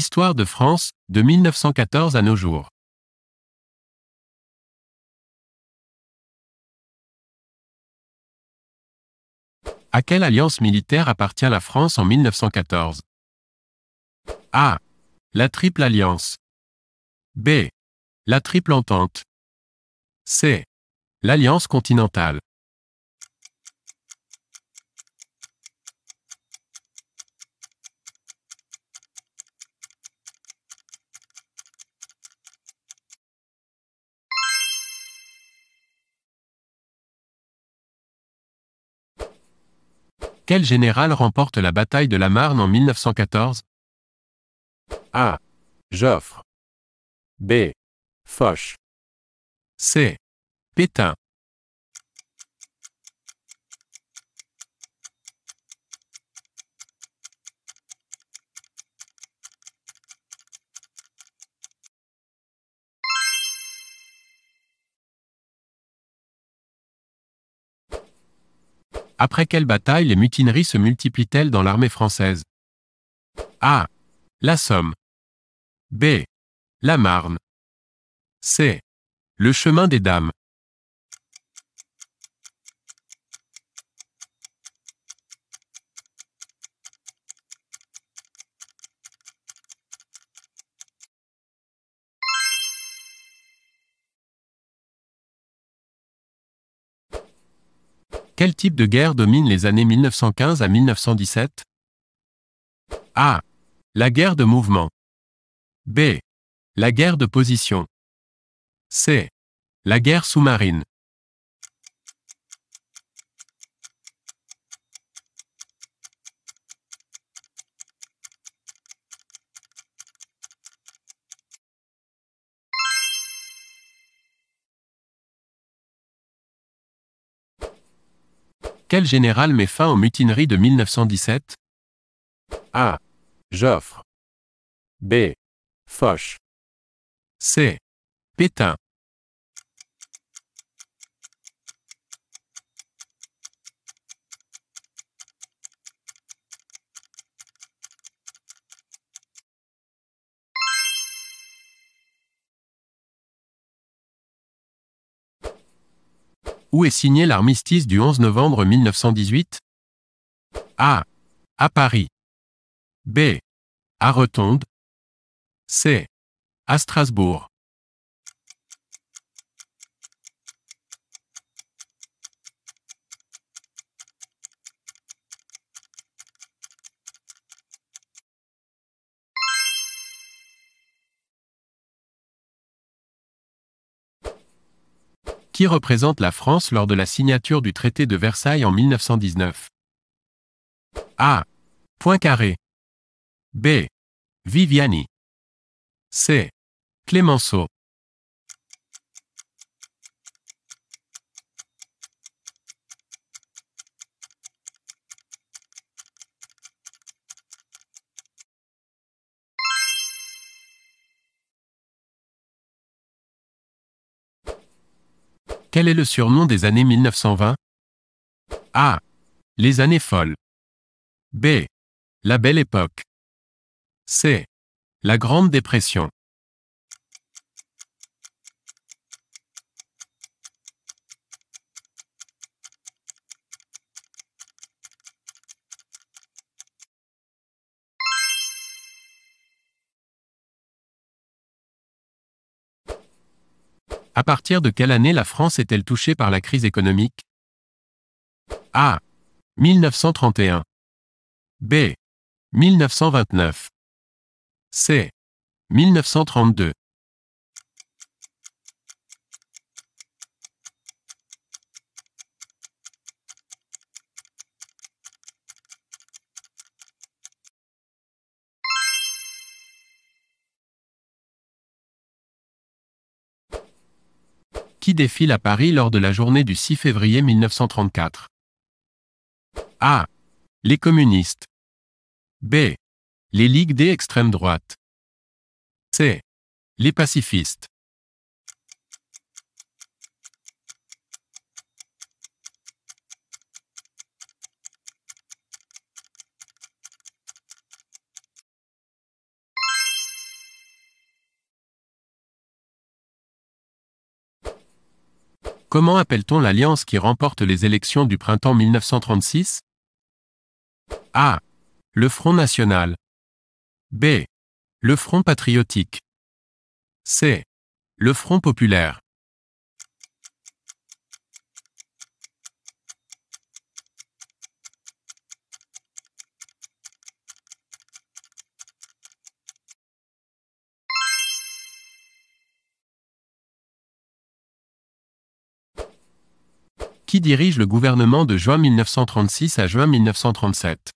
Histoire de France, de 1914 à nos jours. À quelle alliance militaire appartient la France en 1914 A. La Triple Alliance. B. La Triple Entente. C. L'Alliance continentale. Quel général remporte la bataille de la Marne en 1914 A. Joffre. B. Foch. C. Pétain. Après quelle bataille les mutineries se multiplient-elles dans l'armée française A. La Somme. B. La Marne. C. Le chemin des dames. Quel type de guerre domine les années 1915 à 1917 A. La guerre de mouvement. B. La guerre de position. C. La guerre sous-marine. Quel général met fin aux mutineries de 1917 A. Joffre. B. Foch. C. Pétain. Où est signé l'armistice du 11 novembre 1918 A. À Paris. B. À Rotonde. C. À Strasbourg. qui représente la France lors de la signature du traité de Versailles en 1919. A. Poincaré. B. Viviani. C. Clémenceau. Quel est le surnom des années 1920 A. Les années folles. B. La belle époque. C. La Grande Dépression. À partir de quelle année la France est-elle touchée par la crise économique A. 1931. B. 1929. C. 1932. qui défile à Paris lors de la journée du 6 février 1934. A. Les communistes. B. Les ligues des extrêmes droites. C. Les pacifistes. Comment appelle-t-on l'alliance qui remporte les élections du printemps 1936 A. Le Front National. B. Le Front Patriotique. C. Le Front Populaire. dirige le gouvernement de juin 1936 à juin 1937.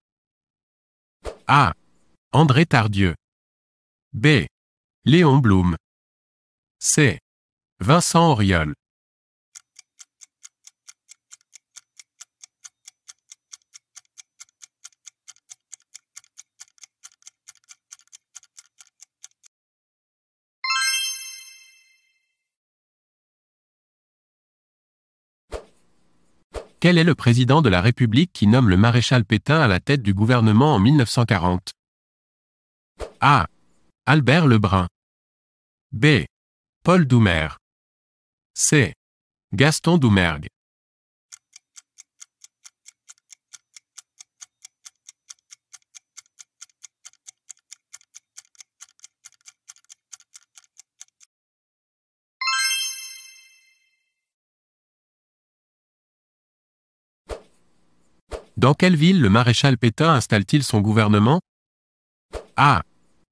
A. André Tardieu. B. Léon Blum. C. Vincent Auriol. Quel est le président de la République qui nomme le maréchal Pétain à la tête du gouvernement en 1940 A. Albert Lebrun. B. Paul Doumer. C. Gaston Doumergue. Dans quelle ville le maréchal Pétain installe-t-il son gouvernement A.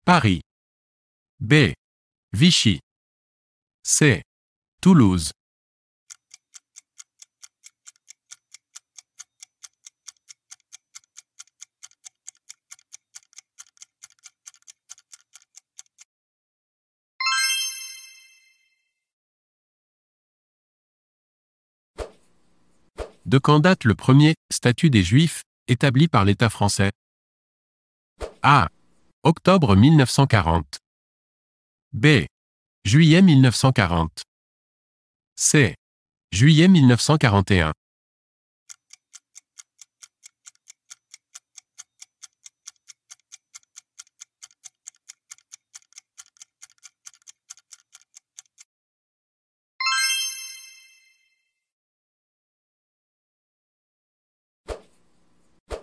Paris. B. Vichy. C. Toulouse. de quand date le premier statut des Juifs, établi par l'État français A. Octobre 1940. B. Juillet 1940. C. Juillet 1941.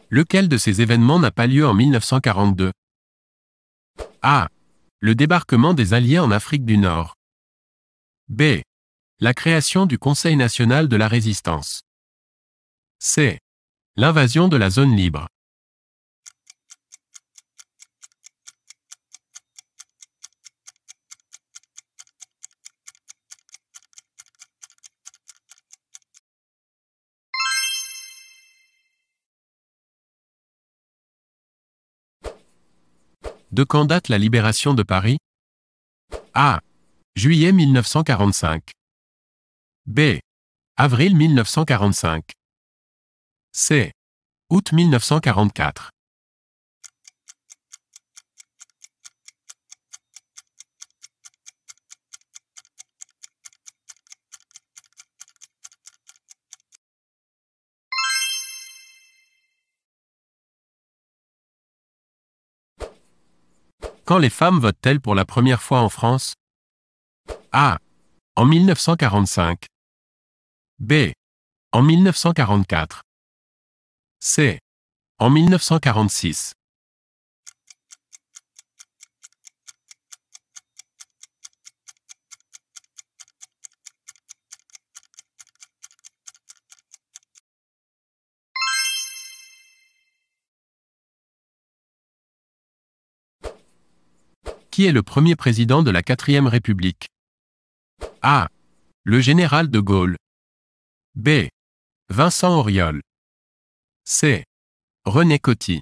Lequel de ces événements n'a pas lieu en 1942 A. Le débarquement des Alliés en Afrique du Nord. B. La création du Conseil national de la résistance. C. L'invasion de la zone libre. De quand date la libération de Paris A. Juillet 1945. B. Avril 1945. C. Août 1944. Quand les femmes votent-elles pour la première fois en France A. En 1945. B. En 1944. C. En 1946. Qui est le premier président de la Quatrième République A. Le général de Gaulle. B. Vincent Auriol. C. René Coty.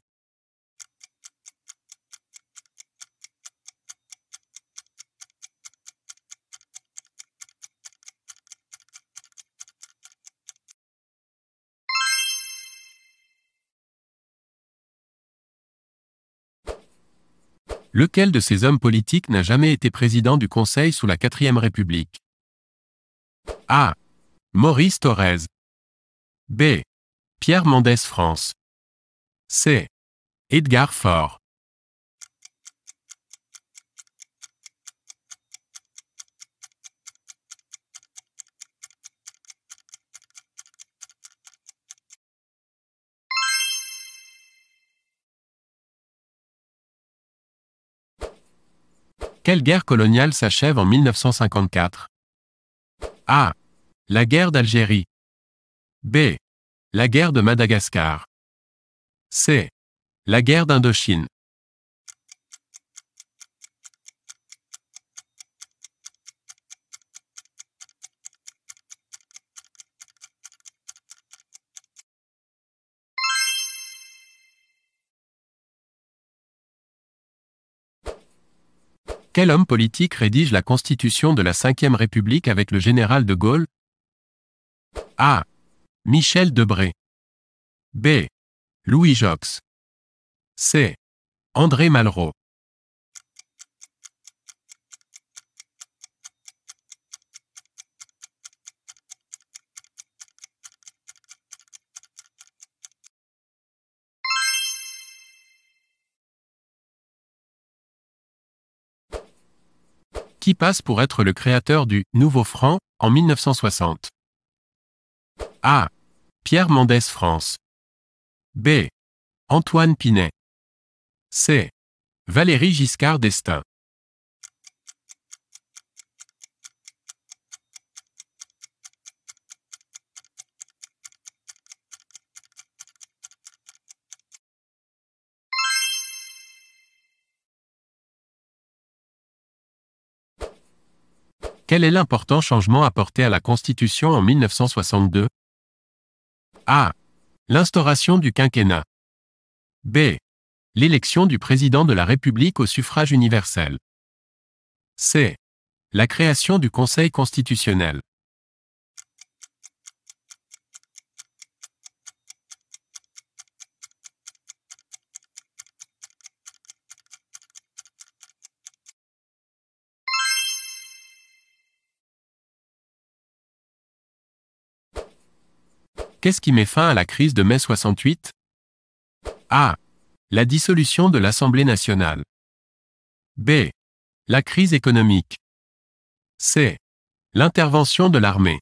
Lequel de ces hommes politiques n'a jamais été président du Conseil sous la Quatrième République A. Maurice Thorez. B. Pierre Mendès France. C. Edgar Faure. Quelle guerre coloniale s'achève en 1954 A. La guerre d'Algérie. B. La guerre de Madagascar. C. La guerre d'Indochine. Quel homme politique rédige la constitution de la Ve République avec le général de Gaulle A. Michel Debré. B. Louis Jox. C. André Malraux. qui passe pour être le créateur du Nouveau franc en 1960. A. Pierre Mendès France. B. Antoine Pinet. C. Valérie Giscard d'Estaing. Quel est l'important changement apporté à la Constitution en 1962 A. L'instauration du quinquennat. B. L'élection du président de la République au suffrage universel. C. La création du Conseil constitutionnel. Qu'est-ce qui met fin à la crise de mai 68 A. La dissolution de l'Assemblée nationale. B. La crise économique. C. L'intervention de l'armée.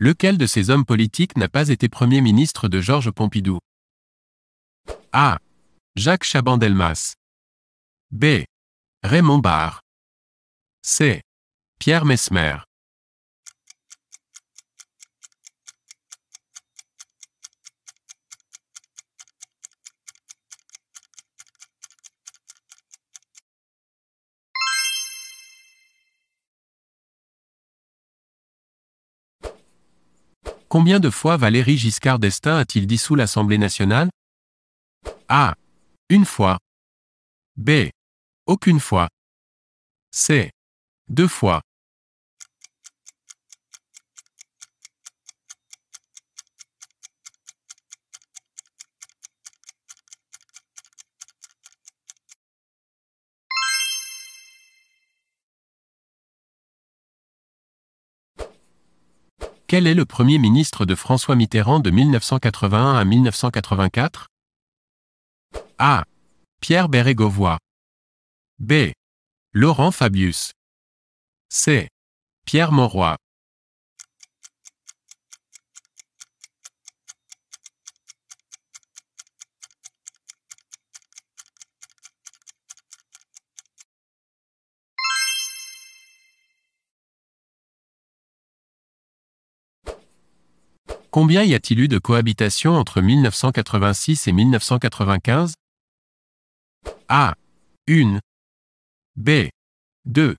Lequel de ces hommes politiques n'a pas été Premier ministre de Georges Pompidou A. Jacques Chaban-Delmas. B. Raymond Barre. C. Pierre Mesmer. Combien de fois Valéry Giscard d'Estaing a-t-il dissous l'Assemblée nationale A. Une fois. B. Aucune fois. C. Deux fois. Quel est le Premier ministre de François Mitterrand de 1981 à 1984 A. Pierre Bérégovoy. B. Laurent Fabius. C. Pierre Monroy. Combien y a-t-il eu de cohabitation entre 1986 et 1995 A. 1 B. 2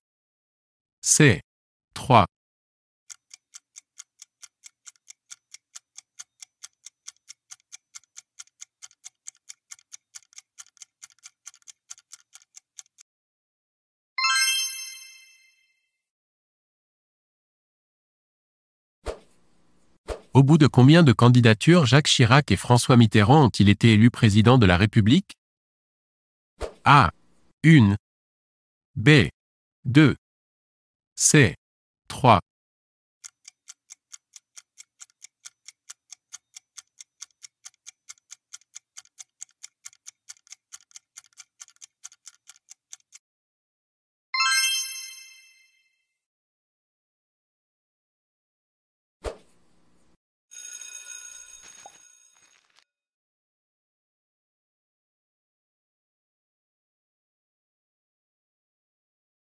C. 3 Au bout de combien de candidatures Jacques Chirac et François Mitterrand ont-ils été élus président de la République A. 1. B. 2. C. 3.